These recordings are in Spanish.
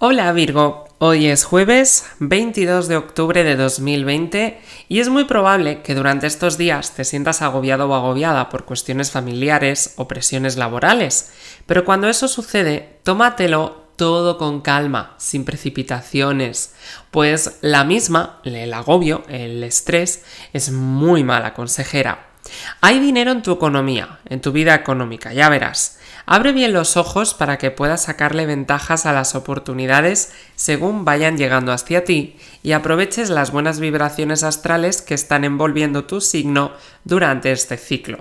Hola Virgo, hoy es jueves 22 de octubre de 2020 y es muy probable que durante estos días te sientas agobiado o agobiada por cuestiones familiares o presiones laborales, pero cuando eso sucede, tómatelo todo con calma, sin precipitaciones, pues la misma, el agobio, el estrés, es muy mala consejera. Hay dinero en tu economía, en tu vida económica, ya verás. Abre bien los ojos para que puedas sacarle ventajas a las oportunidades según vayan llegando hacia ti y aproveches las buenas vibraciones astrales que están envolviendo tu signo durante este ciclo.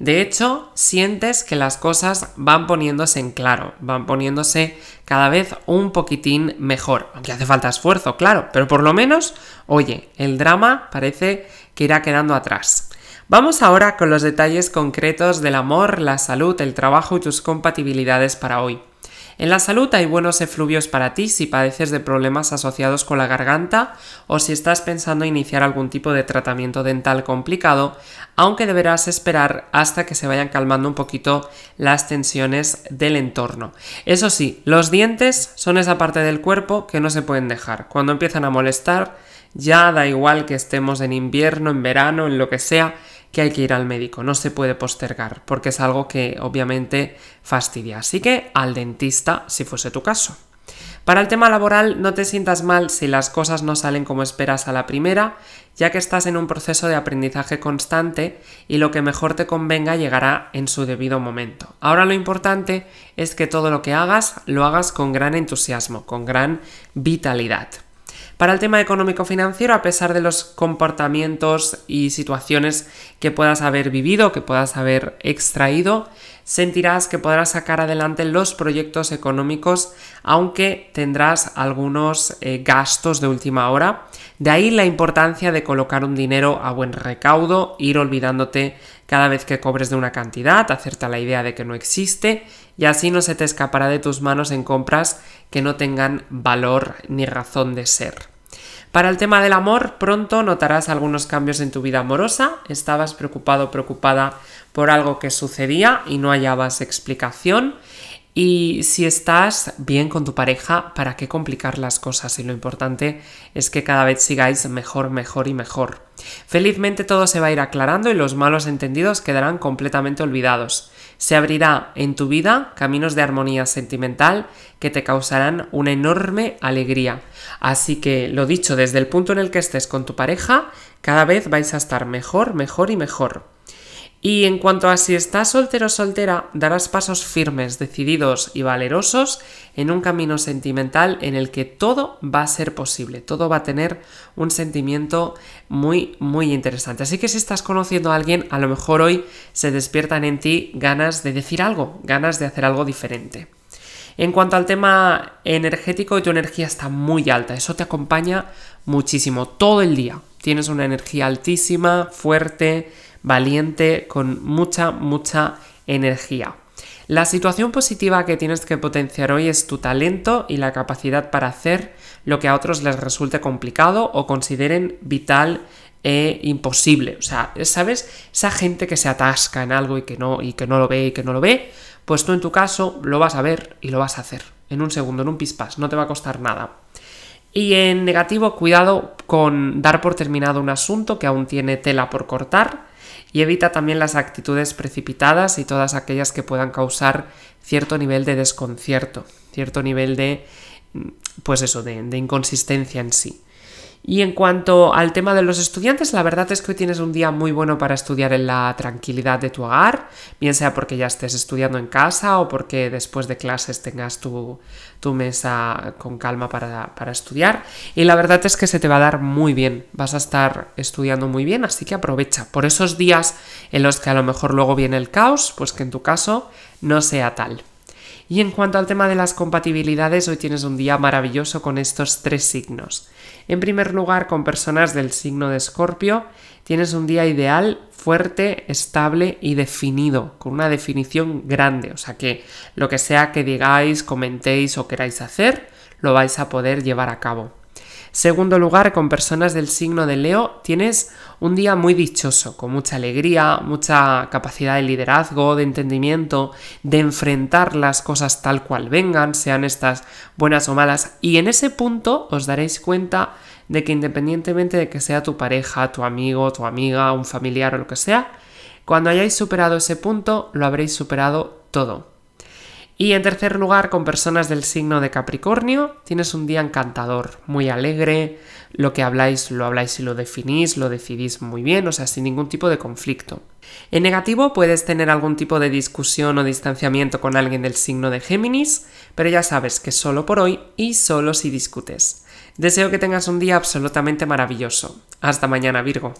De hecho, sientes que las cosas van poniéndose en claro, van poniéndose cada vez un poquitín mejor, aunque hace falta esfuerzo, claro, pero por lo menos, oye, el drama parece que irá quedando atrás. Vamos ahora con los detalles concretos del amor, la salud, el trabajo y tus compatibilidades para hoy. En la salud hay buenos efluvios para ti si padeces de problemas asociados con la garganta o si estás pensando iniciar algún tipo de tratamiento dental complicado, aunque deberás esperar hasta que se vayan calmando un poquito las tensiones del entorno. Eso sí, los dientes son esa parte del cuerpo que no se pueden dejar. Cuando empiezan a molestar, ya da igual que estemos en invierno, en verano, en lo que sea, que hay que ir al médico, no se puede postergar, porque es algo que obviamente fastidia. Así que al dentista, si fuese tu caso. Para el tema laboral, no te sientas mal si las cosas no salen como esperas a la primera, ya que estás en un proceso de aprendizaje constante y lo que mejor te convenga llegará en su debido momento. Ahora lo importante es que todo lo que hagas lo hagas con gran entusiasmo, con gran vitalidad. Para el tema económico-financiero, a pesar de los comportamientos y situaciones que puedas haber vivido, que puedas haber extraído, sentirás que podrás sacar adelante los proyectos económicos, aunque tendrás algunos eh, gastos de última hora. De ahí la importancia de colocar un dinero a buen recaudo, ir olvidándote cada vez que cobres de una cantidad, hacerte la idea de que no existe y así no se te escapará de tus manos en compras que no tengan valor ni razón de ser. Para el tema del amor, pronto notarás algunos cambios en tu vida amorosa. Estabas preocupado, preocupada por algo que sucedía y no hallabas explicación. Y si estás bien con tu pareja, ¿para qué complicar las cosas? Y lo importante es que cada vez sigáis mejor, mejor y mejor. Felizmente todo se va a ir aclarando y los malos entendidos quedarán completamente olvidados. Se abrirá en tu vida caminos de armonía sentimental que te causarán una enorme alegría. Así que, lo dicho, desde el punto en el que estés con tu pareja, cada vez vais a estar mejor, mejor y mejor. Y en cuanto a si estás soltero o soltera, darás pasos firmes, decididos y valerosos en un camino sentimental en el que todo va a ser posible, todo va a tener un sentimiento muy, muy interesante. Así que si estás conociendo a alguien, a lo mejor hoy se despiertan en ti ganas de decir algo, ganas de hacer algo diferente. En cuanto al tema energético, tu energía está muy alta, eso te acompaña muchísimo, todo el día. Tienes una energía altísima, fuerte, valiente, con mucha, mucha energía. La situación positiva que tienes que potenciar hoy es tu talento y la capacidad para hacer lo que a otros les resulte complicado o consideren vital e imposible. O sea, ¿sabes? Esa gente que se atasca en algo y que no, y que no lo ve y que no lo ve, pues tú en tu caso lo vas a ver y lo vas a hacer. En un segundo, en un pispás, no te va a costar nada. Y en negativo, cuidado con dar por terminado un asunto que aún tiene tela por cortar y evita también las actitudes precipitadas y todas aquellas que puedan causar cierto nivel de desconcierto, cierto nivel de, mm, pues eso, de, inconsistencia en sí. Y en cuanto al tema de los estudiantes, la verdad es que hoy tienes un día muy bueno para estudiar en la tranquilidad de tu hogar, bien sea porque ya estés estudiando en casa o porque después de clases tengas tu, mesa con calma para estudiar. Y la verdad es que se te va a dar muy bien, vas a estar estudiando muy bien, así que aprovecha. Por esos días en los que a lo mejor luego viene el caos, pues que en tu caso no sea tal. Y en cuanto al tema de las compatibilidades, hoy tienes un día maravilloso con estos tres signos. En primer lugar, con personas del signo de Escorpio, tienes un día ideal, fuerte, estable y definido, con una definición grande. O sea que lo que sea que digáis, comentéis o queráis hacer, lo vais a poder llevar a cabo. Segundo lugar, con personas del signo de Leo tienes un día muy dichoso, con mucha alegría, mucha capacidad de liderazgo, de entendimiento, de enfrentar las cosas tal cual vengan, sean estas buenas o malas. Y en ese punto os daréis cuenta de que independientemente de que sea tu pareja, tu amigo, tu amiga, un familiar o lo que sea, cuando hayáis superado ese punto, lo habréis superado todo. Y en tercer lugar, con personas del signo de Capricornio, tienes un día encantador, muy alegre, lo que habláis lo habláis y lo definís, lo decidís muy bien, o sea, sin ningún tipo de conflicto. En negativo puedes tener algún tipo de discusión o distanciamiento con alguien del signo de Géminis, pero ya sabes que solo por hoy y solo si discutes. Deseo que tengas un día absolutamente maravilloso. Hasta mañana, Virgo.